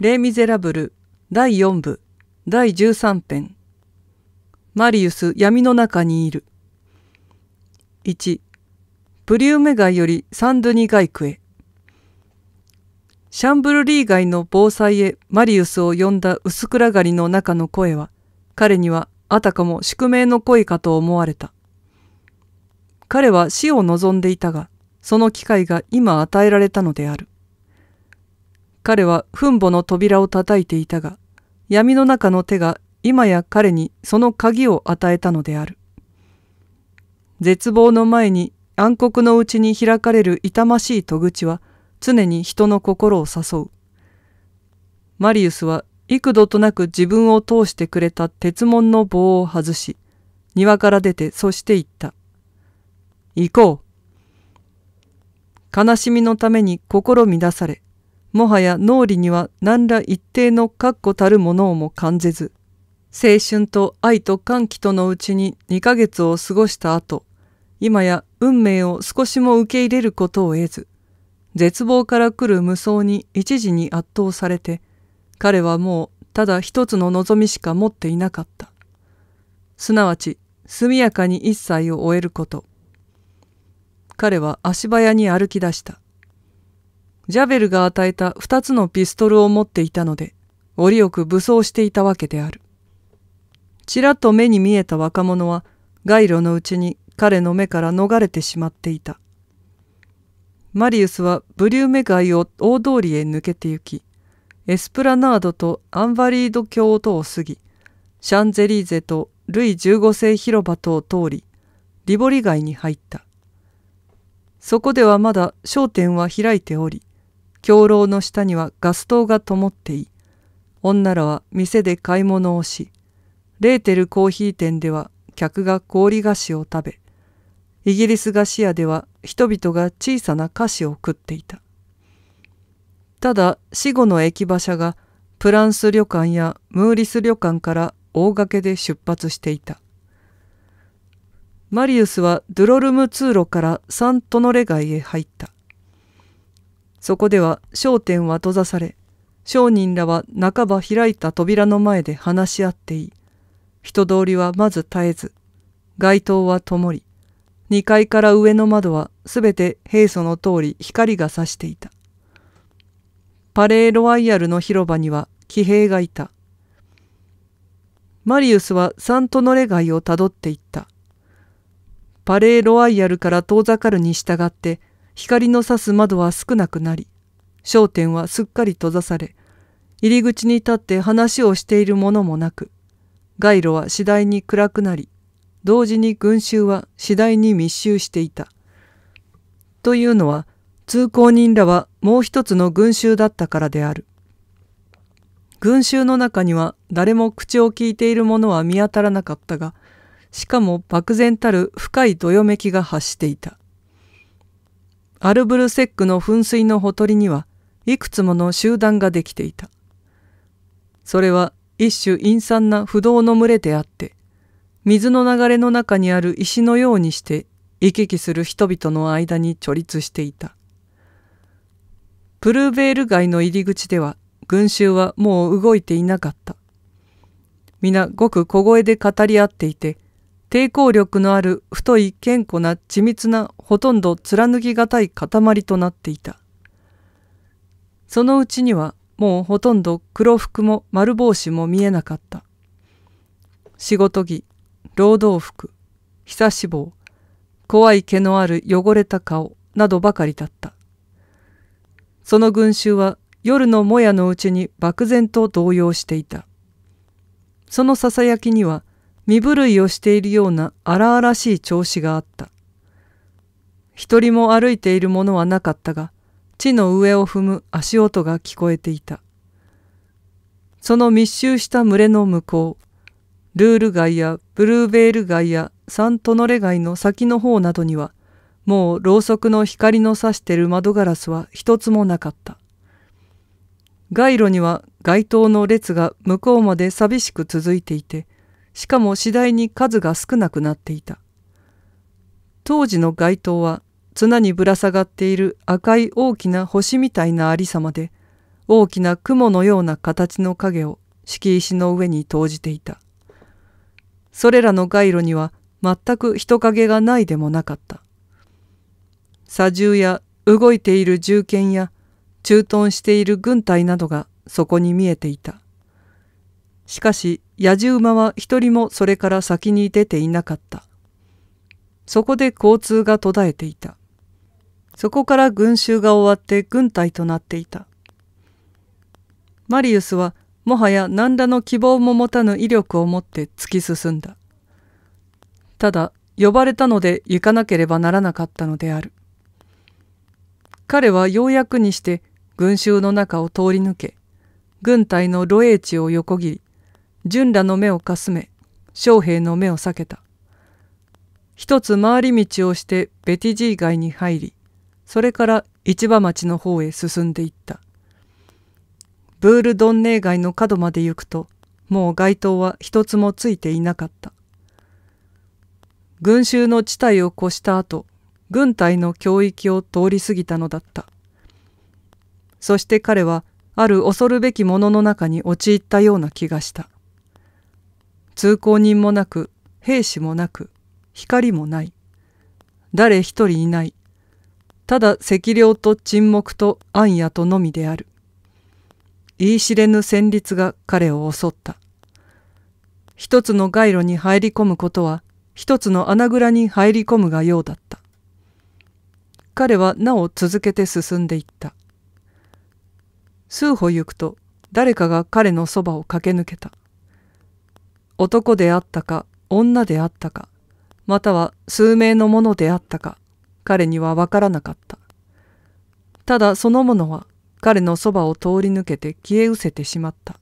レイ・ミゼラブル第4部第13編マリウス闇の中にいる1プリウメ街よりサンドゥニ街区へシャンブルリー街の防災へマリウスを呼んだ薄暗がりの中の声は彼にはあたかも宿命の声かと思われた彼は死を望んでいたがその機会が今与えられたのである彼は墳墓の扉を叩いていたが、闇の中の手が今や彼にその鍵を与えたのである。絶望の前に暗黒のうちに開かれる痛ましい戸口は常に人の心を誘う。マリウスは幾度となく自分を通してくれた鉄門の棒を外し、庭から出てそして行った。行こう。悲しみのために心乱され、もはや脳裏には何ら一定の確固たるものをも感じず、青春と愛と歓喜とのうちに2ヶ月を過ごした後、今や運命を少しも受け入れることを得ず、絶望から来る無双に一時に圧倒されて、彼はもうただ一つの望みしか持っていなかった。すなわち、速やかに一切を終えること。彼は足早に歩き出した。ジャベルが与えた二つのピストルを持っていたので、折りよく武装していたわけである。ちらっと目に見えた若者は、街路のうちに彼の目から逃れてしまっていた。マリウスはブリューメ街を大通りへ抜けて行き、エスプラナードとアンバリード橋とを過ぎ、シャンゼリーゼとルイ15世広場とを通り、リボリ街に入った。そこではまだ商店は開いており、狂老の下にはガス灯が灯ってい女らは店で買い物をしレーテルコーヒー店では客が氷菓子を食べイギリス菓子屋では人々が小さな菓子を食っていたただ死後の駅馬車がプランス旅館やムーリス旅館から大掛けで出発していたマリウスはドゥロルム通路からサントノレ街へ入ったそこでは商店は閉ざされ、商人らは半ば開いた扉の前で話し合っていい。人通りはまず絶えず、街灯は灯り、2階から上の窓はすべて平素の通り光が差していた。パレーロワイヤルの広場には騎兵がいた。マリウスはサントノレ街をたどっていった。パレーロワイヤルから遠ざかるに従って、光の差す窓は少なくなり、焦点はすっかり閉ざされ、入り口に立って話をしているものもなく、街路は次第に暗くなり、同時に群衆は次第に密集していた。というのは、通行人らはもう一つの群衆だったからである。群衆の中には誰も口を聞いているものは見当たらなかったが、しかも漠然たる深いどよめきが発していた。アルブルセックの噴水のほとりにはいくつもの集団ができていた。それは一種陰惨な不動の群れであって、水の流れの中にある石のようにして行き来する人々の間に貯立していた。プルーベール街の入り口では群衆はもう動いていなかった。皆ごく小声で語り合っていて、抵抗力のある太い健康な緻密なほとんど貫きがたい塊となっていた。そのうちにはもうほとんど黒服も丸帽子も見えなかった。仕事着、労働服、ひさし棒、怖い毛のある汚れた顔などばかりだった。その群衆は夜のもやのうちに漠然と動揺していた。そのささやきには身震いをしているような荒々しい調子があった。一人も歩いているものはなかったが、地の上を踏む足音が聞こえていた。その密集した群れの向こう、ルール街やブルーベール街やサントノレ街の先の方などには、もうろうそくの光の差してる窓ガラスは一つもなかった。街路には街灯の列が向こうまで寂しく続いていて、しかも次第に数が少なくなっていた。当時の街灯は綱にぶら下がっている赤い大きな星みたいなありさまで、大きな雲のような形の影を敷石の上に投じていた。それらの街路には全く人影がないでもなかった。砂重や動いている銃剣や駐屯している軍隊などがそこに見えていた。しかし野じ馬は一人もそれから先に出ていなかった。そこで交通が途絶えていた。そこから群衆が終わって軍隊となっていた。マリウスはもはや何らの希望も持たぬ威力を持って突き進んだ。ただ呼ばれたので行かなければならなかったのである。彼はようやくにして群衆の中を通り抜け軍隊の露営地を横切り純らの目をかすめ、将兵の目を避けた。一つ回り道をしてベティジー街に入り、それから市場町の方へ進んでいった。ブールドンネー街の角まで行くと、もう街灯は一つもついていなかった。群衆の地帯を越した後、軍隊の教域を通り過ぎたのだった。そして彼は、ある恐るべきものの中に陥ったような気がした。通行人もなく兵士もなく光もない誰一人いないただ赤涼と沈黙と暗夜とのみである言い知れぬ旋律が彼を襲った一つの街路に入り込むことは一つの穴蔵に入り込むがようだった彼はなお続けて進んでいった数歩行くと誰かが彼のそばを駆け抜けた男であったか女であったかまたは数名のものであったか彼にはわからなかったただそのものは彼のそばを通り抜けて消え失せてしまった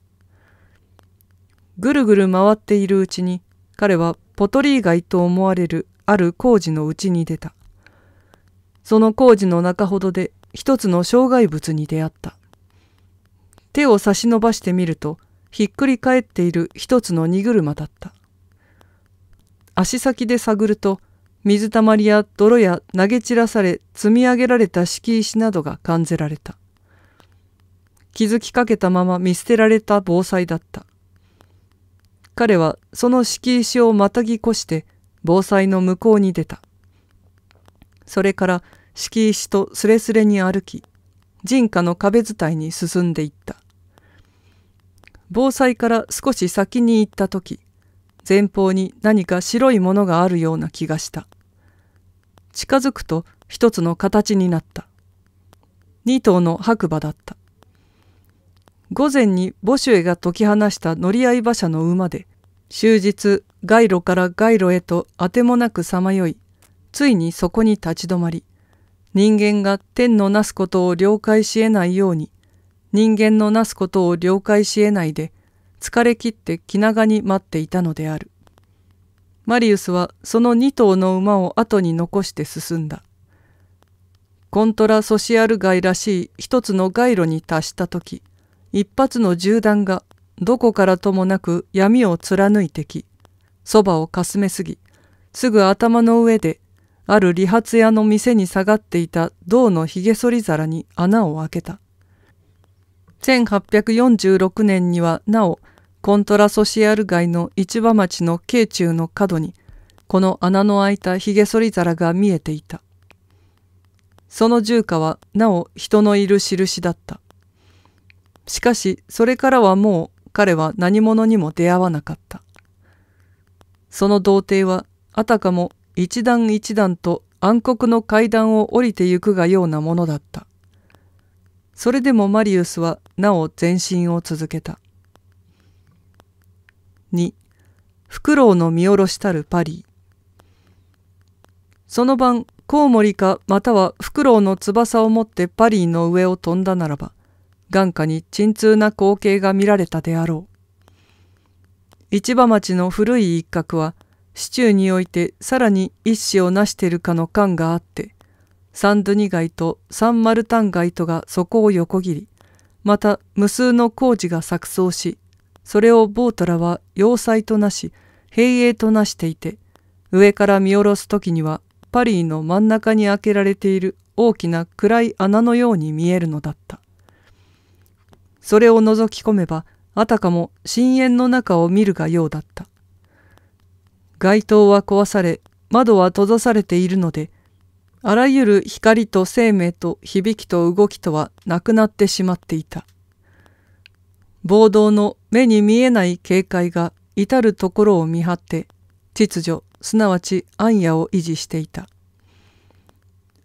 ぐるぐる回っているうちに彼はポトリー街と思われるある工事のうちに出たその工事の中ほどで一つの障害物に出会った手を差し伸ばしてみるとひっくり返っている一つの荷車だった。足先で探ると、水たまりや泥や投げ散らされ積み上げられた敷石などが感じられた。気づきかけたまま見捨てられた防災だった。彼はその敷石をまたぎ越して防災の向こうに出た。それから敷石とすれすれに歩き、人家の壁伝いに進んでいった。防災から少し先に行った時前方に何か白いものがあるような気がした近づくと一つの形になった2頭の白馬だった午前にボシュエが解き放した乗り合い馬車の馬で終日街路から街路へとあてもなくさまよいついにそこに立ち止まり人間が天のなすことを了解しえないように人間のなすことを了解し得ないで、疲れ切って気長に待っていたのである。マリウスはその2頭の馬を後に残して進んだ。コントラ・ソシアル街らしい一つの街路に達した時、一発の銃弾がどこからともなく闇を貫いてき、そばをかすめすぎ、すぐ頭の上で、ある理髪屋の店に下がっていた銅のひげ剃り皿に穴を開けた。1846年にはなおコントラソシアル街の市場町の慶中の角にこの穴の開いたひげ剃り皿が見えていたその住家はなお人のいる印だったしかしそれからはもう彼は何者にも出会わなかったその童貞はあたかも一段一段と暗黒の階段を降りてゆくがようなものだったそれでもマリウスはなお前進を続けた。2フクロウの見下ろしたるパリーその晩コウモリかまたはフクロウの翼を持ってパリーの上を飛んだならば眼下に沈痛な光景が見られたであろう市場町の古い一角は市中においてさらに一死を成しているかの感があってサンドゥニ街とサンマルタン街とがそこを横切り、また無数の工事が錯綜し、それをボートラは要塞となし、閉営となしていて、上から見下ろす時にはパリの真ん中に開けられている大きな暗い穴のように見えるのだった。それを覗き込めば、あたかも深淵の中を見るがようだった。街灯は壊され、窓は閉ざされているので、あらゆる光と生命と響きと動きとはなくなってしまっていた。暴動の目に見えない警戒が至るところを見張って秩序すなわち暗夜を維持していた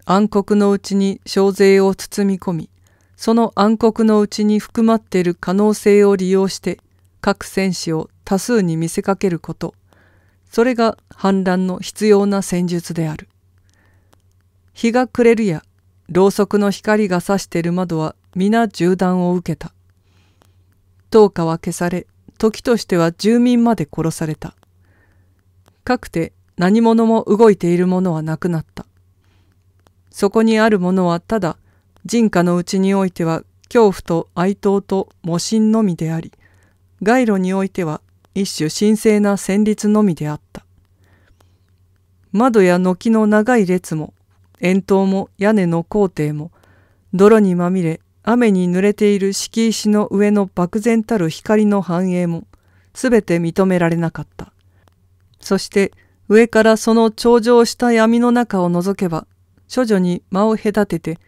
暗黒のうちに小税を包み込みその暗黒のうちに含まっている可能性を利用して各戦士を多数に見せかけることそれが反乱の必要な戦術である日が暮れるやろうそくの光が差している窓は皆銃弾を受けた灯火は消され時としては住民まで殺されたかくて何者も動いているものはなくなったそこにあるものはただ人家のうちにおいては恐怖と哀悼と模心のみであり街路においては一種神聖な旋律のみであった窓や軒の長い列も円筒も屋根の工程も泥にまみれ雨に濡れている敷石の上の漠然たる光の繁栄も全て認められなかった。そして上からその頂上した闇の中を覗けば、処女に間を隔てて、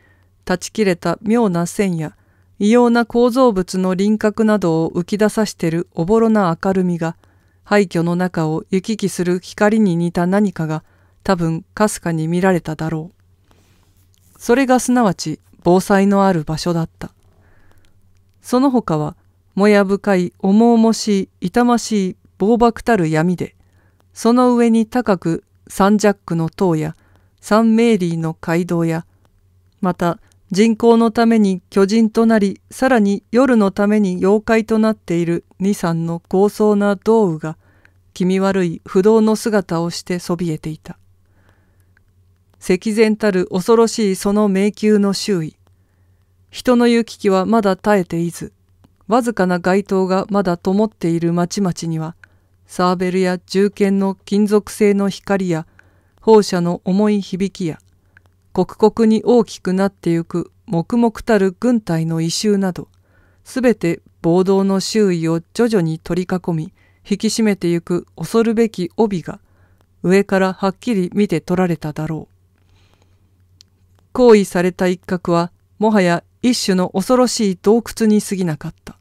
断ち切れた妙な線や、異様な構造物の輪郭などを浮き出さしてるおぼろな明るみが、廃墟の中を行き来する光に似た何かが、多分かすかに見られただろう。それがすなわち防災のある場所だった。その他は、もや深い重々しい痛ましい暴爆たる闇で、その上に高くサンジャックの塔やサンメーリーの街道や、また人口のために巨人となり、さらに夜のために妖怪となっている二三の高層な道具が、気味悪い不動の姿をしてそびえていた。石然たる恐ろしいその迷宮の周囲。人の行き来はまだ耐えていず、わずかな街灯がまだ灯っている町々には、サーベルや銃剣の金属製の光や、放射の重い響きや、刻々に大きくなってゆく黙々たる軍隊の異臭など、すべて暴動の周囲を徐々に取り囲み、引き締めてゆく恐るべき帯が、上からはっきり見て取られただろう。行為された一角はもはや一種の恐ろしい洞窟に過ぎなかった。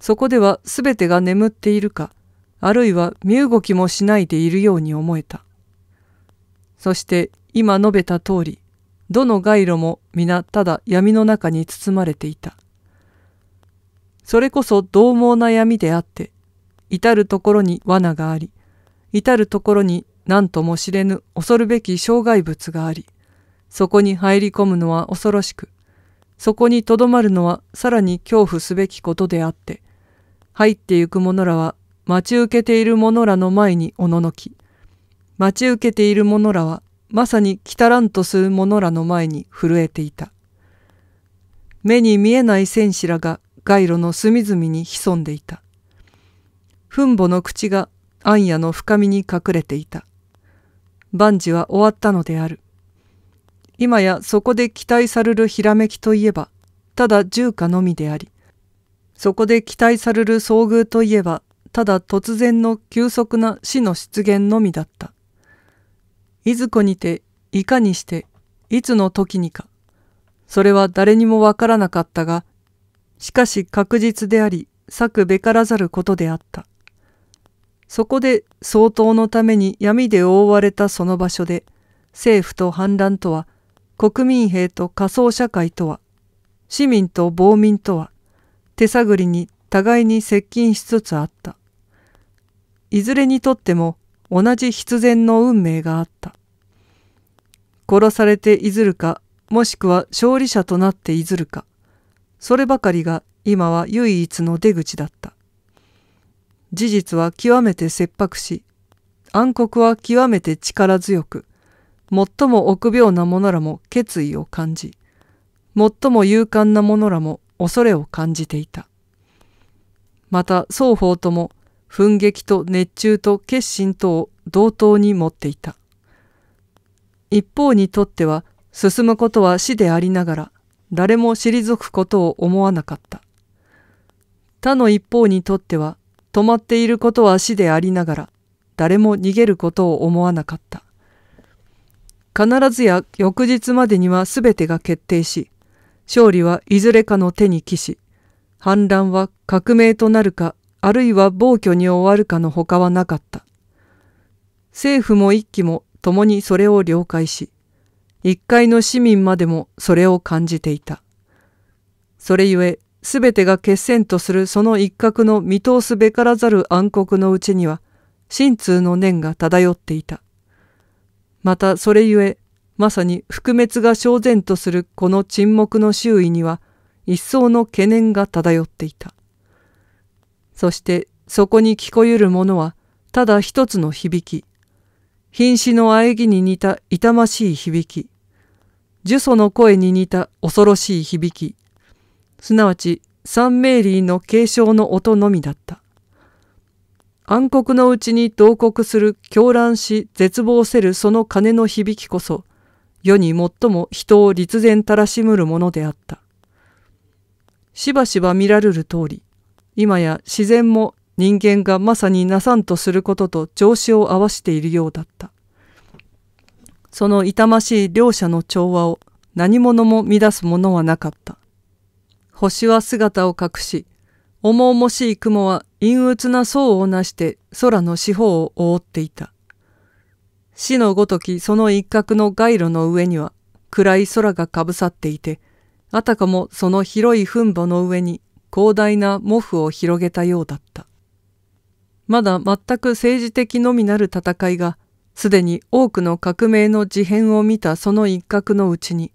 そこでは全てが眠っているか、あるいは身動きもしないでいるように思えた。そして今述べた通り、どの街路も皆ただ闇の中に包まれていた。それこそ獰猛な闇であって、至る所に罠があり、至る所に何とも知れぬ恐るべき障害物があり、そこに入り込むのは恐ろしく、そこにとどまるのはさらに恐怖すべきことであって、入ってゆく者らは待ち受けている者らの前におののき、待ち受けている者らはまさに来たらんとする者らの前に震えていた。目に見えない戦士らが街路の隅々に潜んでいた。墳母の口が暗夜の深みに隠れていた。万事は終わったのである。今やそこで期待されるひらめきといえば、ただ住家のみであり、そこで期待される遭遇といえば、ただ突然の急速な死の出現のみだった。いずこにて、いかにして、いつの時にか、それは誰にもわからなかったが、しかし確実であり、策べからざることであった。そこで相当のために闇で覆われたその場所で、政府と反乱とは国民兵と仮想社会とは、市民と暴民とは、手探りに互いに接近しつつあった。いずれにとっても同じ必然の運命があった。殺されていずるか、もしくは勝利者となっていずるか、そればかりが今は唯一の出口だった。事実は極めて切迫し、暗黒は極めて力強く、最も臆病な者らも決意を感じ、最も勇敢な者らも恐れを感じていた。また双方とも奮撃と熱中と決心とを同等に持っていた。一方にとっては進むことは死でありながら誰も退くことを思わなかった。他の一方にとっては止まっていることは死でありながら誰も逃げることを思わなかった。必ずや翌日までには全てが決定し、勝利はいずれかの手に帰し、反乱は革命となるか、あるいは暴挙に終わるかの他はなかった。政府も一揆も共にそれを了解し、一階の市民までもそれを感じていた。それゆえ、すべてが決戦とするその一角の見通すべからざる暗黒のうちには、心痛の念が漂っていた。またそれゆえまさに覆滅が焦然とするこの沈黙の周囲には一層の懸念が漂っていたそしてそこに聞こゆるものはただ一つの響き瀕死の喘ぎに似た痛ましい響き呪詛の声に似た恐ろしい響きすなわちサンメーリーの継承の音のみだった暗黒のうちに同国する狂乱し絶望せるその鐘の響きこそ、世に最も人を立然たらしむるものであった。しばしば見られる通り、今や自然も人間がまさになさんとすることと調子を合わしているようだった。その痛ましい両者の調和を何者も乱すものはなかった。星は姿を隠し、重々しい雲は陰鬱な層をなして空の四方を覆っていた。死のごときその一角の街路の上には暗い空がかぶさっていて、あたかもその広い墳墓の上に広大な毛布を広げたようだった。まだ全く政治的のみなる戦いが、すでに多くの革命の事変を見たその一角のうちに、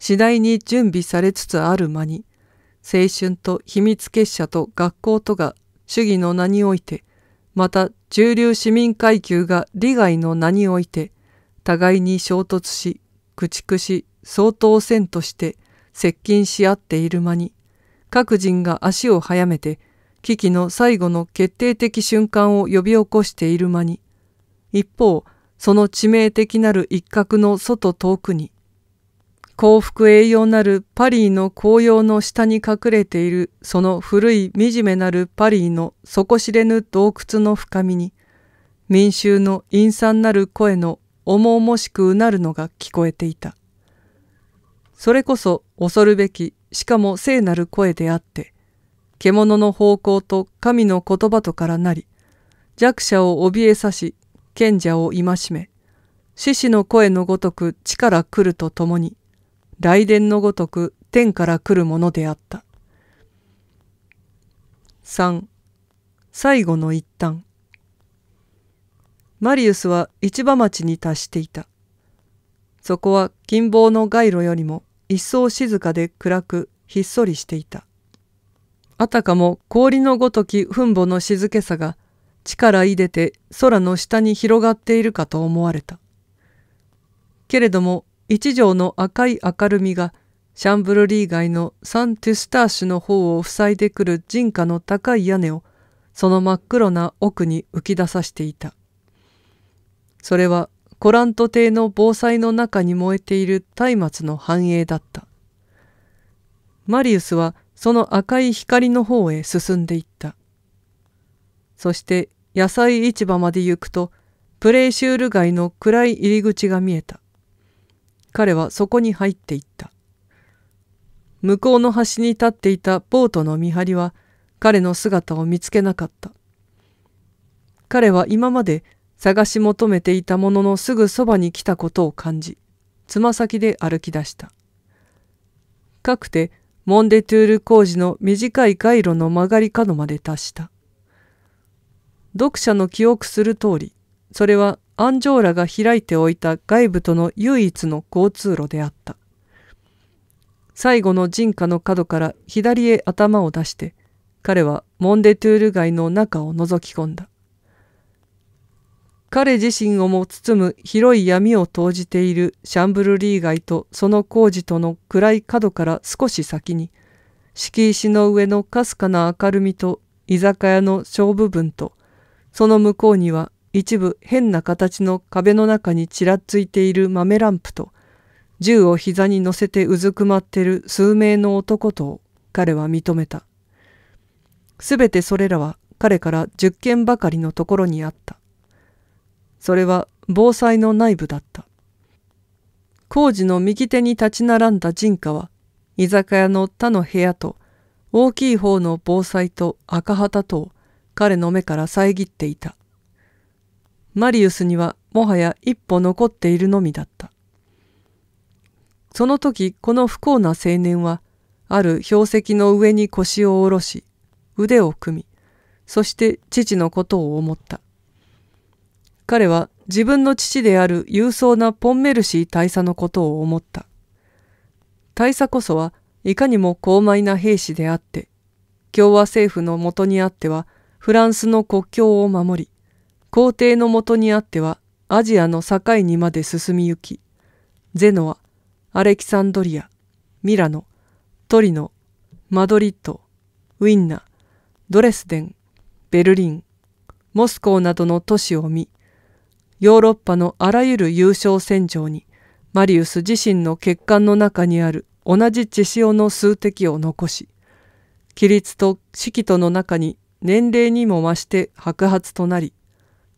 次第に準備されつつある間に、青春と秘密結社と学校とが主義の名において、また中流市民階級が利害の名において、互いに衝突し、駆逐し、相当戦として接近し合っている間に、各人が足を速めて、危機の最後の決定的瞬間を呼び起こしている間に、一方、その致命的なる一角の外遠くに、幸福栄養なるパリの紅葉の下に隠れているその古い惨めなるパリの底知れぬ洞窟の深みに民衆の陰惨なる声の重々しくうなるのが聞こえていた。それこそ恐るべきしかも聖なる声であって獣の方向と神の言葉とからなり弱者を怯えさし賢者を戒め獅子の声のごとく地から来るとともに雷電のごとく天から来るものであった。3最後の一端マリウスは市場町に達していた。そこは近傍の街路よりも一層静かで暗くひっそりしていた。あたかも氷のごとき墳墓の静けさが地からて空の下に広がっているかと思われた。けれども一条の赤い明るみがシャンブルリー街のサン・テュスターシュの方を塞いでくる人家の高い屋根をその真っ黒な奥に浮き出さしていた。それはコラント邸の防災の中に燃えている松明の繁栄だった。マリウスはその赤い光の方へ進んでいった。そして野菜市場まで行くとプレイシュール街の暗い入り口が見えた。彼はそこに入っていった。向こうの端に立っていたボートの見張りは彼の姿を見つけなかった。彼は今まで探し求めていたもののすぐそばに来たことを感じ、つま先で歩き出した。かくてモンデトゥール工事の短い街路の曲がり角まで達した。読者の記憶する通り、それはアンジョーラが開いておいた外部との唯一の交通路であった。最後の人家の角から左へ頭を出して、彼はモンデトゥール街の中を覗き込んだ。彼自身をも包む広い闇を投じているシャンブルリー街とその工事との暗い角から少し先に、敷石の上のかすかな明るみと居酒屋の小部分と、その向こうには一部変な形の壁の中にちらついている豆ランプと、銃を膝に乗せてうずくまってる数名の男とを彼は認めた。すべてそれらは彼から10件ばかりのところにあった。それは防災の内部だった。工事の右手に立ち並んだ人家は、居酒屋の他の部屋と、大きい方の防災と赤旗とを彼の目から遮っていた。マリウスにはもはや一歩残っているのみだった。その時この不幸な青年はある標石の上に腰を下ろし腕を組みそして父のことを思った。彼は自分の父である勇壮なポンメルシー大佐のことを思った。大佐こそはいかにも高邁な兵士であって、共和政府のもとにあってはフランスの国境を守り、皇帝のもとにあってはアジアの境にまで進み行き、ゼノア、アレキサンドリア、ミラノ、トリノ、マドリッド、ウィンナ、ドレスデン、ベルリン、モスコーなどの都市を見、ヨーロッパのあらゆる優勝戦場に、マリウス自身の血管の中にある同じ血潮の数滴を残し、規律と季との中に年齢にも増して白髪となり、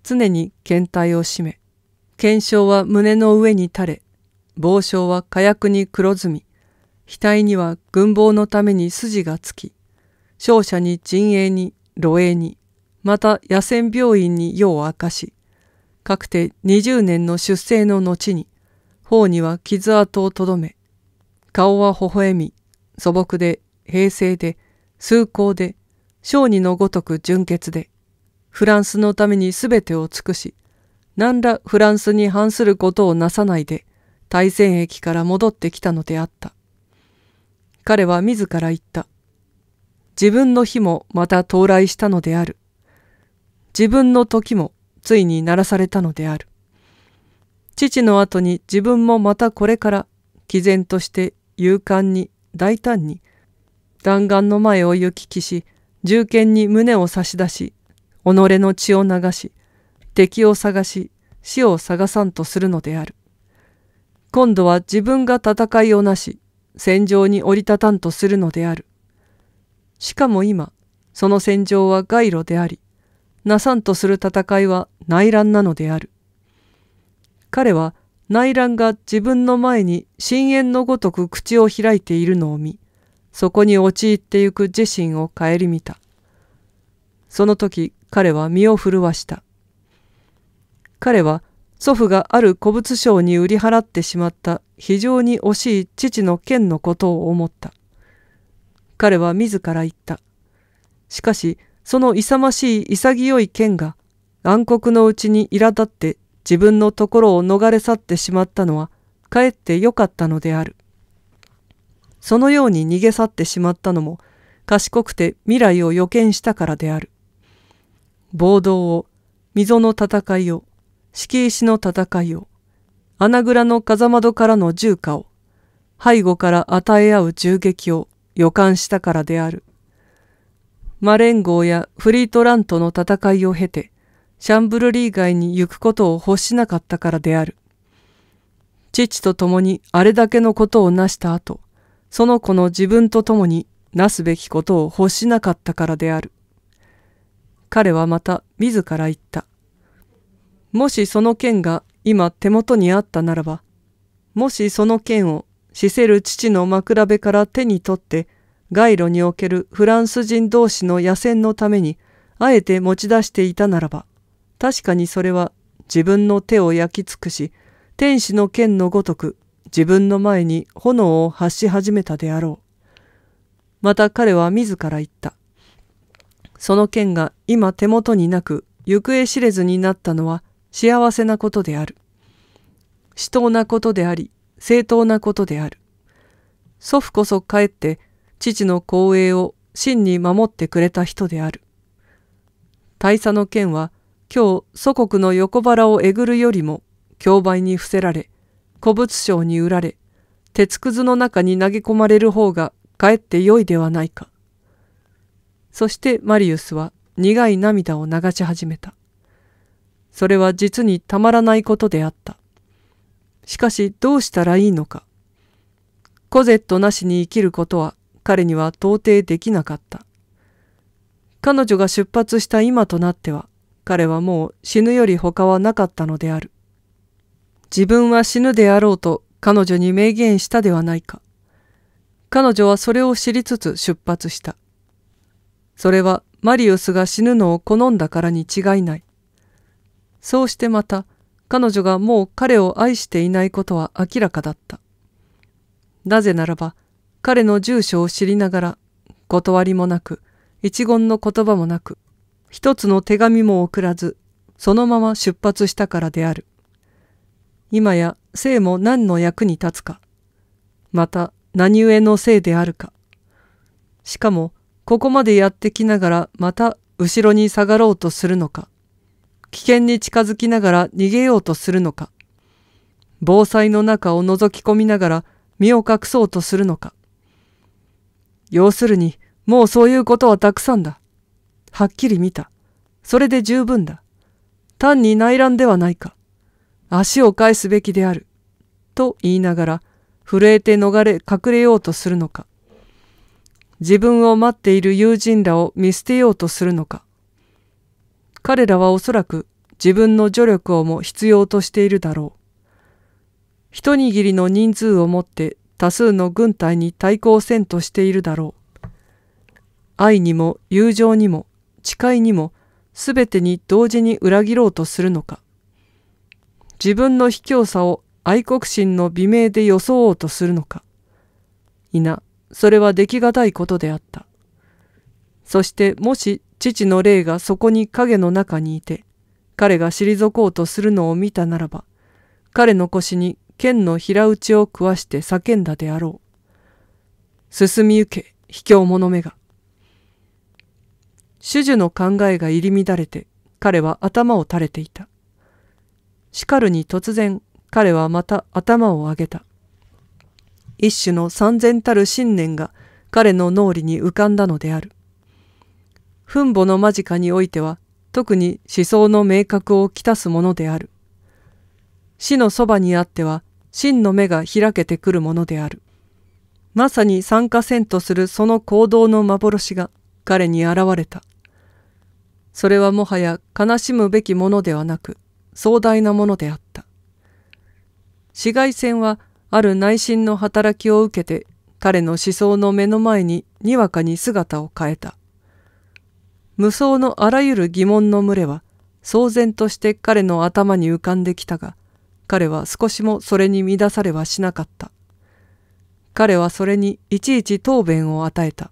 常に検体を締め、検証は胸の上に垂れ、傍傷は火薬に黒ずみ、額には軍防のために筋がつき、勝者に陣営に露営に、また野戦病院に用を明かし、かくて二十年の出生の後に、頬には傷跡をとどめ、顔は微笑み、素朴で、平静で、崇高で、小児のごとく純潔で、フランスのために全てを尽くし、何らフランスに反することをなさないで、大戦役から戻ってきたのであった。彼は自ら言った。自分の日もまた到来したのである。自分の時もついに鳴らされたのである。父の後に自分もまたこれから毅然として勇敢に大胆に弾丸の前を行き来し銃剣に胸を差し出し己の血を流し、敵を探し、死を探さんとするのである。今度は自分が戦いをなし、戦場に降り立たんとするのである。しかも今、その戦場は街路であり、なさんとする戦いは内乱なのである。彼は内乱が自分の前に深淵のごとく口を開いているのを見、そこに陥ってゆく自身を顧みた。その時彼は身を震わした。彼は祖父がある古物商に売り払ってしまった非常に惜しい父の剣のことを思った。彼は自ら言った。しかし、その勇ましい潔い剣が暗黒のうちに苛立って自分のところを逃れ去ってしまったのはかえってよかったのである。そのように逃げ去ってしまったのも賢くて未来を予見したからである。暴動を、溝の戦いを、敷石の戦いを、穴蔵の風窓からの銃火を、背後から与え合う銃撃を予感したからである。マレン号やフリートラントの戦いを経て、シャンブルリー街に行くことを欲しなかったからである。父と共にあれだけのことを成した後、その子の自分と共になすべきことを欲しなかったからである。彼はまた自ら言った。もしその剣が今手元にあったならば、もしその剣を死せる父の枕辺から手に取って、街路におけるフランス人同士の野戦のために、あえて持ち出していたならば、確かにそれは自分の手を焼き尽くし、天使の剣のごとく自分の前に炎を発し始めたであろう。また彼は自ら言った。その剣が今手元になく行方知れずになったのは幸せなことである。死闘なことであり、正当なことである。祖父こそ帰って父の光栄を真に守ってくれた人である。大佐の剣は今日祖国の横腹をえぐるよりも競売に伏せられ、古物商に売られ、鉄くずの中に投げ込まれる方がかえって良いではないか。そしてマリウスは苦い涙を流し始めた。それは実にたまらないことであった。しかしどうしたらいいのか。コゼットなしに生きることは彼には到底できなかった。彼女が出発した今となっては彼はもう死ぬより他はなかったのである。自分は死ぬであろうと彼女に明言したではないか。彼女はそれを知りつつ出発した。それはマリウスが死ぬのを好んだからに違いない。そうしてまた、彼女がもう彼を愛していないことは明らかだった。なぜならば、彼の住所を知りながら、断りもなく、一言の言葉もなく、一つの手紙も送らず、そのまま出発したからである。今や生も何の役に立つか、また何故のせいであるか。しかも、ここまでやってきながらまた後ろに下がろうとするのか、危険に近づきながら逃げようとするのか、防災の中を覗き込みながら身を隠そうとするのか。要するに、もうそういうことはたくさんだ。はっきり見た。それで十分だ。単に内乱ではないか。足を返すべきである。と言いながら、震えて逃れ隠れようとするのか。自分を待っている友人らを見捨てようとするのか。彼らはおそらく自分の助力をも必要としているだろう。一握りの人数をもって多数の軍隊に対抗戦としているだろう。愛にも友情にも誓いにもすべてに同時に裏切ろうとするのか。自分の卑怯さを愛国心の美名で装おうとするのか。否、それは出来がたいことであった。そしてもし父の霊がそこに影の中にいて、彼が退こうとするのを見たならば、彼の腰に剣の平打ちを食わして叫んだであろう。進みゆけ、卑怯者めが。主樹の考えが入り乱れて、彼は頭を垂れていた。しかるに突然、彼はまた頭を上げた。一種の三千たる信念が彼の脳裏に浮かんだのである。墳母の間近においては、特に思想の明確をきたすものである。死のそばにあっては、真の目が開けてくるものである。まさに参加せんとするその行動の幻が彼に現れた。それはもはや悲しむべきものではなく、壮大なものであった。紫外線はある内心の働きを受けて彼の思想の目の前ににわかに姿を変えた。無双のあらゆる疑問の群れは騒然として彼の頭に浮かんできたが、彼は少しもそれに乱されはしなかった。彼はそれにいちいち答弁を与えた。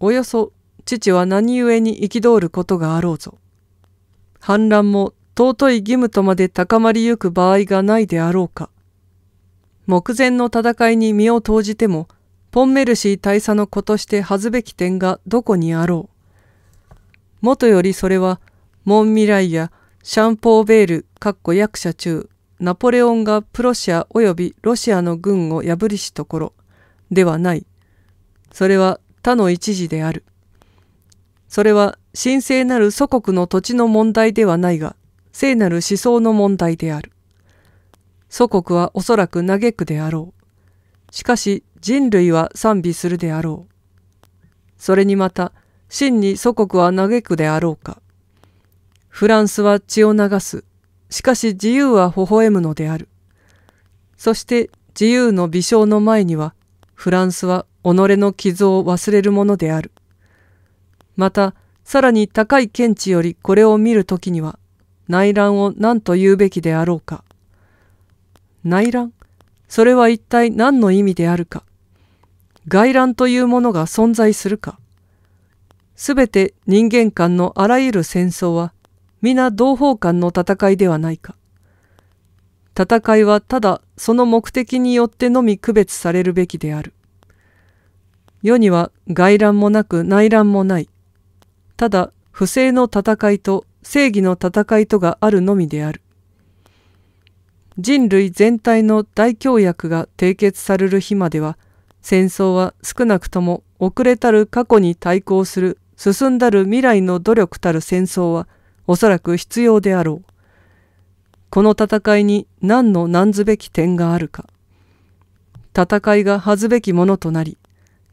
およそ父は何故に憤ることがあろうぞ。反乱も尊い義務とまで高まりゆく場合がないであろうか。目前の戦いに身を投じても、ポンメルシー大佐の子として恥ずべき点がどこにあろう。もとよりそれは、モンミライやシャンポーベール、かっこ役者中、ナポレオンがプロシア及びロシアの軍を破りしところ、ではない。それは他の一時である。それは神聖なる祖国の土地の問題ではないが、聖なる思想の問題である。祖国はおそらく嘆くであろう。しかし人類は賛美するであろう。それにまた、真に祖国は嘆くであろうか。フランスは血を流す。しかし自由は微笑むのである。そして自由の微笑の前には、フランスは己の傷を忘れるものである。また、さらに高い見地よりこれを見るときには、内乱を何と言うべきであろうか。内乱それは一体何の意味であるか外乱というものが存在するかすべて人間間のあらゆる戦争は皆同胞間の戦いではないか戦いはただその目的によってのみ区別されるべきである世には外乱もなく内乱もないただ不正の戦いと正義の戦いとがあるのみである人類全体の大協約が締結される日までは、戦争は少なくとも遅れたる過去に対抗する進んだる未来の努力たる戦争はおそらく必要であろう。この戦いに何の難ずべき点があるか。戦いが恥ずべきものとなり、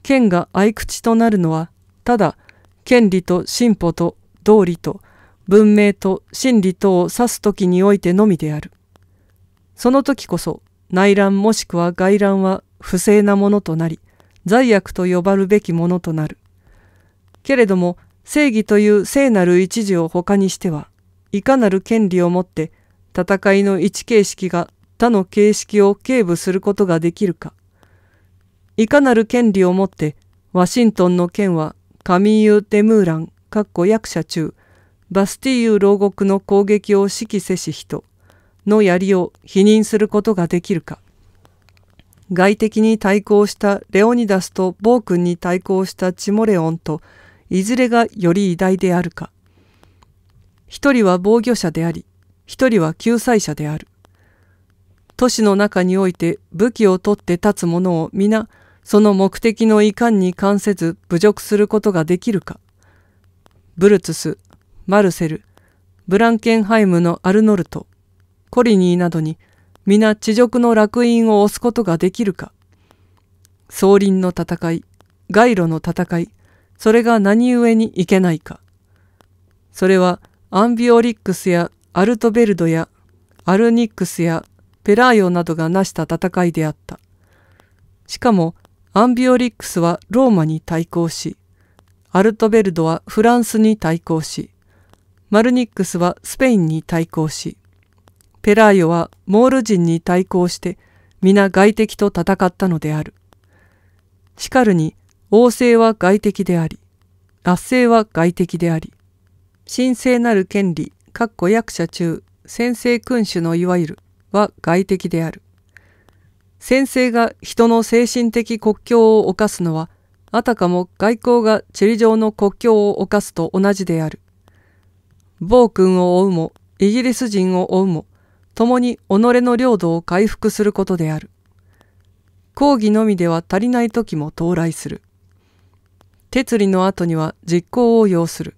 剣が合口となるのは、ただ、権利と進歩と道理と文明と真理とを指す時においてのみである。その時こそ内乱もしくは外乱は不正なものとなり罪悪と呼ばるべきものとなる。けれども正義という聖なる一時を他にしてはいかなる権利をもって戦いの一形式が他の形式を警部することができるか。いかなる権利をもってワシントンの件はカミーユ・デムーラン、かっこ役者中、バスティーユ牢獄の攻撃を指揮せし人、の槍を否認することができるか。外敵に対抗したレオニダスと暴君に対抗したチモレオンといずれがより偉大であるか。一人は防御者であり、一人は救済者である。都市の中において武器を取って立つ者を皆、その目的の遺憾に関せず侮辱することができるか。ブルツス、マルセル、ブランケンハイムのアルノルト、コリニーなどに皆地獄の楽印を押すことができるか。総輪の戦い、街路の戦い、それが何故にいけないか。それはアンビオリックスやアルトベルドやアルニックスやペラーヨなどが成した戦いであった。しかもアンビオリックスはローマに対抗し、アルトベルドはフランスに対抗し、マルニックスはスペインに対抗し、ペラーヨはモール人に対抗して皆外敵と戦ったのである。しかるに王政は外敵であり、圧政は外敵であり、神聖なる権利、かっこ役者中、先制君主のいわゆるは外敵である。先生が人の精神的国境を犯すのは、あたかも外交が地理上の国境を犯すと同じである。暴君を追うも、イギリス人を追うも、共に己の領土を回復することである。講義のみでは足りない時も到来する。鉄理の後には実行を要する。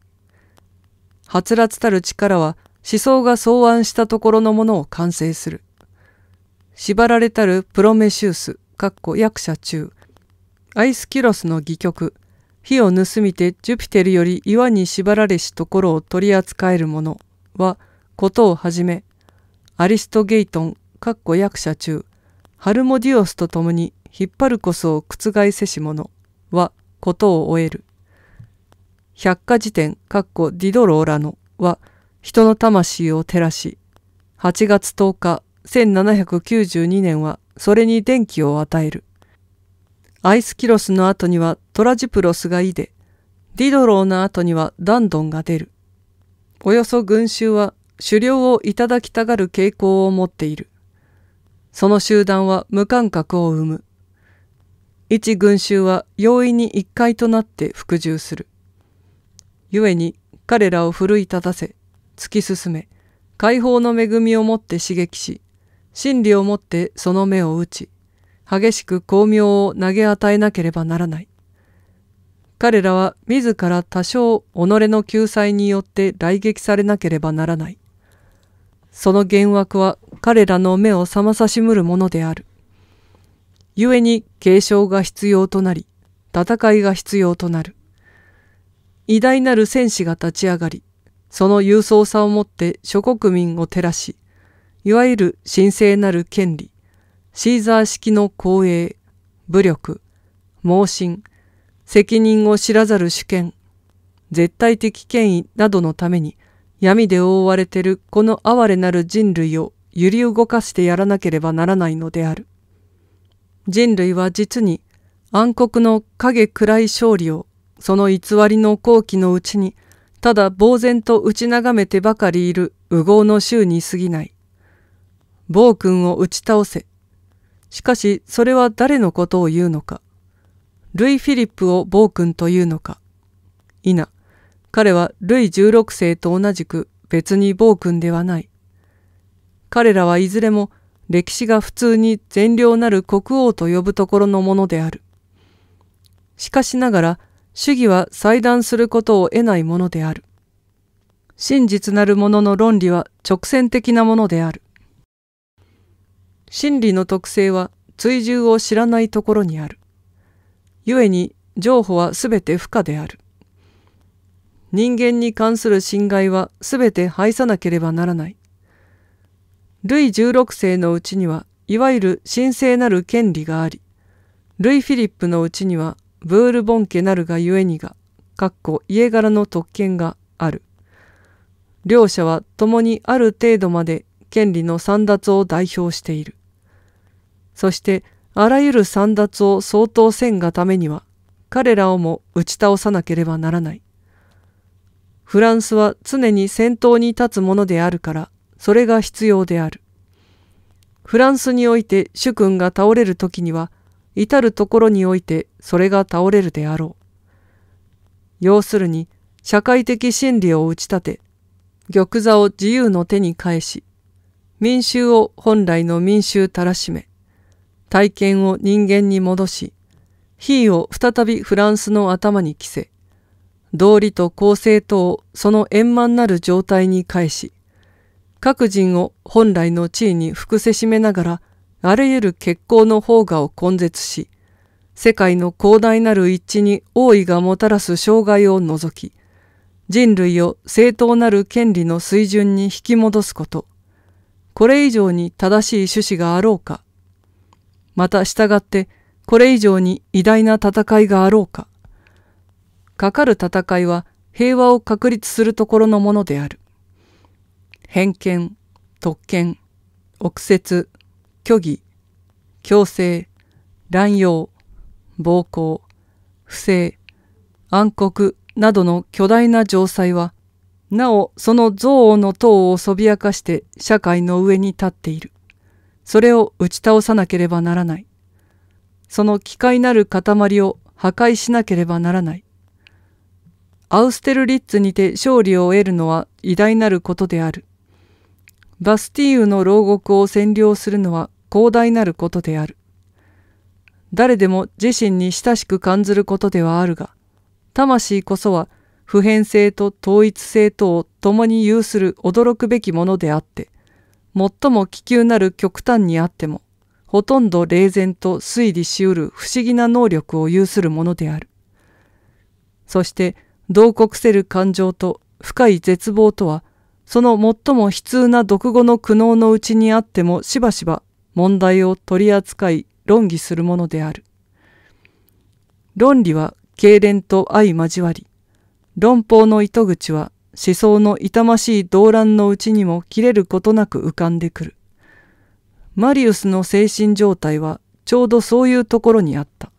はつらつたる力は思想が草案したところのものを完成する。縛られたるプロメシウス、かっこ役者中、アイスキロスの戯曲、火を盗みてジュピテルより岩に縛られしところを取り扱える者は、ことをはじめ、アリストゲイトン、かっこ役者中、ハルモディオスと共にヒッパルコスを覆せし者はことを終える。百科事典、かっこディドローラのは人の魂を照らし、8月10日、1792年はそれに電気を与える。アイスキロスの後にはトラジプロスがいで、ディドローの後にはダンドンが出る。およそ群衆は狩猟をいただきたがる傾向を持っている。その集団は無感覚を生む。一群衆は容易に一回となって服従する。故に彼らを奮い立たせ、突き進め、解放の恵みをもって刺激し、真理をもってその目を打ち、激しく巧妙を投げ与えなければならない。彼らは自ら多少己の救済によって来撃されなければならない。その幻惑は彼らの目を覚まさしむるものである。故に継承が必要となり、戦いが必要となる。偉大なる戦士が立ち上がり、その勇壮さをもって諸国民を照らし、いわゆる神聖なる権利、シーザー式の光栄、武力、盲信、責任を知らざる主権、絶対的権威などのために闇で覆われてるこの哀れなる人類を揺り動かしてやらなければならないのである。人類は実に暗黒の影暗い勝利をその偽りの好機のうちにただ呆然と打ち眺めてばかりいる右合の衆に過ぎない。暴君を打ち倒せ。しかしそれは誰のことを言うのか。ルイ・フィリップを暴君というのか。否、彼はルイ16世と同じく別に暴君ではない。彼らはいずれも歴史が普通に善良なる国王と呼ぶところのものである。しかしながら主義は裁断することを得ないものである。真実なるものの論理は直線的なものである。真理の特性は追従を知らないところにある。故に情報はすべて不可である。人間に関する侵害は全て排さなければならない。ルイ16世のうちには、いわゆる神聖なる権利があり、ルイ・フィリップのうちには、ブールボン家なるがゆえにが、かっこ家柄の特権がある。両者は共にある程度まで権利の三奪を代表している。そして、あらゆる三奪を相当せんがためには、彼らをも打ち倒さなければならない。フランスは常に先頭に立つものであるから、それが必要である。フランスにおいて主君が倒れる時には、至る所においてそれが倒れるであろう。要するに、社会的真理を打ち立て、玉座を自由の手に返し、民衆を本来の民衆たらしめ、体験を人間に戻し、非を再びフランスの頭に着せ、道理と公正とをその円満なる状態に返し、各人を本来の地位に伏せしめながら、あらゆる結構の方がを根絶し、世界の広大なる一致に王位がもたらす障害を除き、人類を正当なる権利の水準に引き戻すこと、これ以上に正しい趣旨があろうか、また従ってこれ以上に偉大な戦いがあろうか、かかる戦いは平和を確立するところのものである。偏見、特権、臆説、虚偽、強制、乱用、暴行、不正、暗黒などの巨大な城塞は、なおその憎悪の塔をそびやかして社会の上に立っている。それを打ち倒さなければならない。その機械なる塊を破壊しなければならない。アウステルリッツにて勝利を得るのは偉大なることである。バスティーユの牢獄を占領するのは広大なることである。誰でも自身に親しく感ずることではあるが、魂こそは普遍性と統一性とを共に有する驚くべきものであって、最も気球なる極端にあっても、ほとんど冷然と推理しうる不思議な能力を有するものである。そして、慟哭せる感情と深い絶望とは、その最も悲痛な独語の苦悩のうちにあってもしばしば問題を取り扱い論議するものである。論理は痙攣と相交わり、論法の糸口は思想の痛ましい動乱のうちにも切れることなく浮かんでくる。マリウスの精神状態はちょうどそういうところにあった。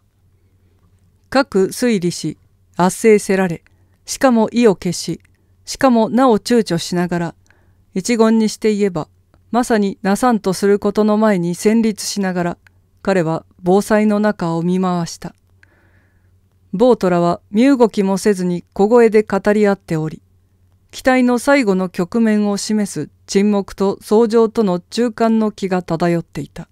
各推理し圧政せられ、しかも意を決し、しかもなお躊躇しながら、一言にして言えば、まさになさんとすることの前に戦慄しながら、彼は防災の中を見回した。ボートらは身動きもせずに小声で語り合っており、機体の最後の局面を示す沈黙と相乗との中間の気が漂っていた。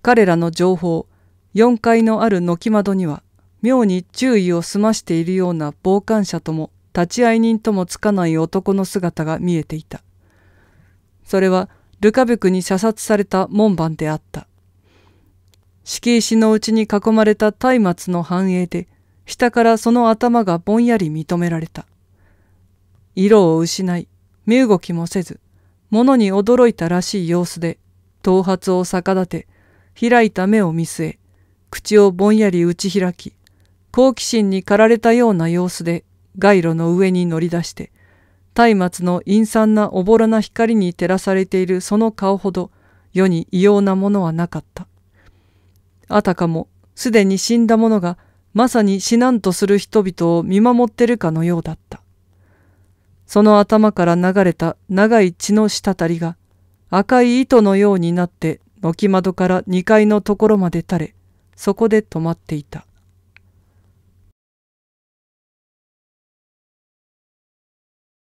彼らの情報、4階のある軒窓には、妙に注意を済ましているような傍観者とも立会人ともつかない男の姿が見えていた。それはルカベクに射殺された門番であった。敷石のうちに囲まれた松明の繁栄で、下からその頭がぼんやり認められた。色を失い、身動きもせず、物に驚いたらしい様子で、頭髪を逆立て、開いた目を見据え、口をぼんやり打ち開き、好奇心に駆られたような様子で街路の上に乗り出して、松明の陰惨なおぼろな光に照らされているその顔ほど世に異様なものはなかった。あたかもすでに死んだ者がまさに死なんとする人々を見守ってるかのようだった。その頭から流れた長い血の滴りが赤い糸のようになって軒窓から2階のところまで垂れ、そこで止まっていた。